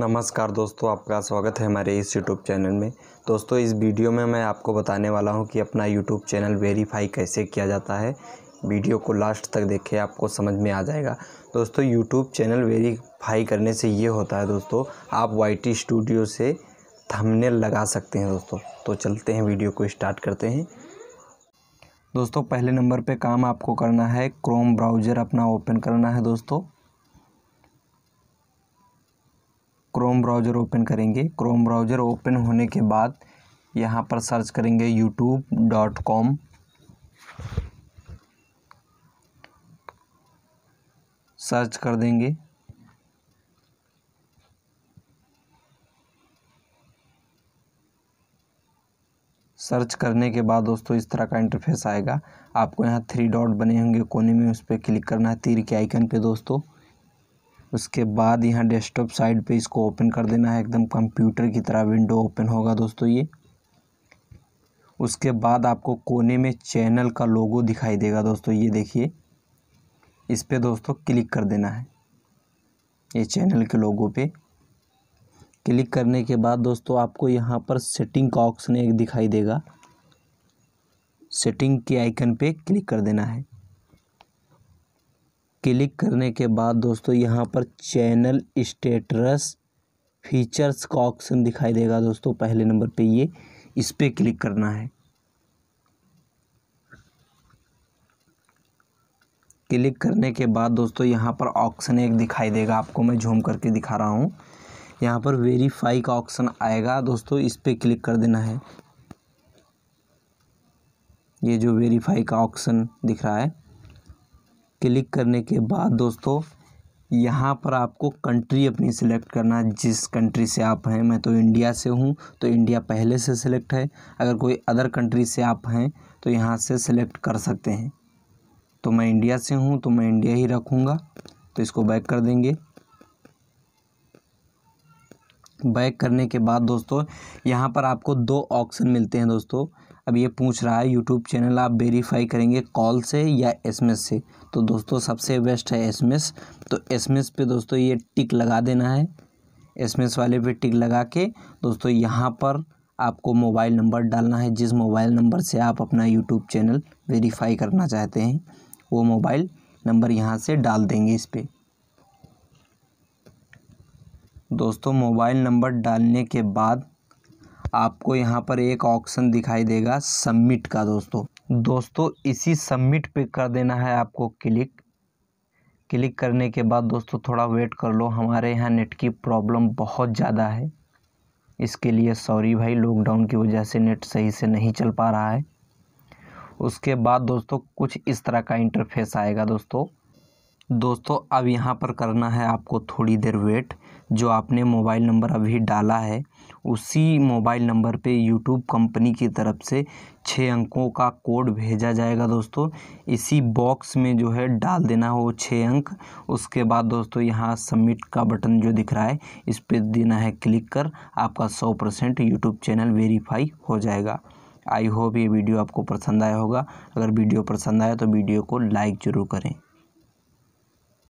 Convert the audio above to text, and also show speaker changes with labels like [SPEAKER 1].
[SPEAKER 1] नमस्कार दोस्तों आपका स्वागत है हमारे इस यूट्यूब चैनल में दोस्तों इस वीडियो में मैं आपको बताने वाला हूं कि अपना यूट्यूब चैनल वेरीफाई कैसे किया जाता है वीडियो को लास्ट तक देखें आपको समझ में आ जाएगा दोस्तों यूट्यूब चैनल वेरीफाई करने से ये होता है दोस्तों आप वाई स्टूडियो से थंबनेल लगा सकते हैं दोस्तों तो चलते हैं वीडियो को स्टार्ट करते हैं दोस्तों पहले नंबर पर काम आपको करना है क्रोम ब्राउज़र अपना ओपन करना है दोस्तों क्रोम ब्राउज़र ओपन करेंगे क्रोम ब्राउज़र ओपन होने के बाद यहाँ पर सर्च करेंगे यूट्यूब डॉट कॉम सर्च कर देंगे सर्च करने के बाद दोस्तों इस तरह का इंटरफेस आएगा आपको यहाँ थ्री डॉट बने होंगे कोने में उस पर क्लिक करना है तीर के आइकन पे दोस्तों उसके बाद यहाँ डेस्कटॉप साइड पे इसको ओपन कर देना है एकदम कंप्यूटर की तरह विंडो ओपन होगा दोस्तों ये उसके बाद आपको कोने में चैनल का लोगो दिखाई देगा दोस्तों ये देखिए इस पर दोस्तों क्लिक कर देना है ये चैनल के लोगो पे क्लिक करने के बाद दोस्तों आपको यहाँ पर सेटिंग का ऑप्शन एक दिखाई देगा सेटिंग के आइकन पे क्लिक कर देना है क्लिक करने के बाद दोस्तों यहाँ पर चैनल स्टेटस फीचर्स का ऑप्शन दिखाई देगा दोस्तों पहले नंबर पे ये इस पर क्लिक करना है क्लिक करने के बाद दोस्तों यहाँ पर ऑप्शन एक दिखाई देगा आपको मैं झूम करके दिखा रहा हूँ यहाँ पर वेरीफाई का ऑप्शन आएगा दोस्तों इस पर क्लिक कर देना है ये जो वेरीफाई का ऑप्शन दिख रहा है क्लिक करने के बाद दोस्तों यहाँ पर आपको कंट्री अपनी सिलेक्ट करना जिस कंट्री से आप हैं मैं तो इंडिया से हूँ तो इंडिया पहले से सिलेक्ट है अगर कोई अदर कंट्री से आप हैं तो यहाँ से सिलेक्ट कर सकते हैं तो मैं इंडिया से हूँ तो मैं इंडिया ही रखूँगा तो इसको बैक कर देंगे बैक करने के बाद दोस्तों यहाँ पर आपको दो ऑप्शन मिलते हैं दोस्तों अब ये पूछ रहा है यूट्यूब चैनल आप वेरीफाई करेंगे कॉल से या एसएमएस से तो दोस्तों सबसे बेस्ट है एसएमएस तो एसएमएस पे दोस्तों ये टिक लगा देना है एसएमएस वाले पे टिक लगा के दोस्तों यहाँ पर आपको मोबाइल नंबर डालना है जिस मोबाइल नंबर से आप अपना यूट्यूब चैनल वेरीफाई करना चाहते हैं वो मोबाइल नंबर यहाँ से डाल देंगे इस पर दोस्तों मोबाइल नंबर डालने के बाद आपको यहाँ पर एक ऑप्शन दिखाई देगा सबमिट का दोस्तों दोस्तों इसी सबमिट पे कर देना है आपको क्लिक क्लिक करने के बाद दोस्तों थोड़ा वेट कर लो हमारे यहाँ नेट की प्रॉब्लम बहुत ज़्यादा है इसके लिए सॉरी भाई लॉकडाउन की वजह से नेट सही से नहीं चल पा रहा है उसके बाद दोस्तों कुछ इस तरह का इंटरफेस आएगा दोस्तों दोस्तों अब यहाँ पर करना है आपको थोड़ी देर वेट जो आपने मोबाइल नंबर अभी डाला है उसी मोबाइल नंबर पे यूट्यूब कंपनी की तरफ से छः अंकों का कोड भेजा जाएगा दोस्तों इसी बॉक्स में जो है डाल देना हो छः अंक उसके बाद दोस्तों यहाँ सबमिट का बटन जो दिख रहा है इस पर देना है क्लिक कर आपका सौ परसेंट यूट्यूब चैनल वेरीफाई हो जाएगा आई होप ये वीडियो आपको पसंद आया होगा अगर वीडियो पसंद आया तो वीडियो को लाइक ज़रूर करें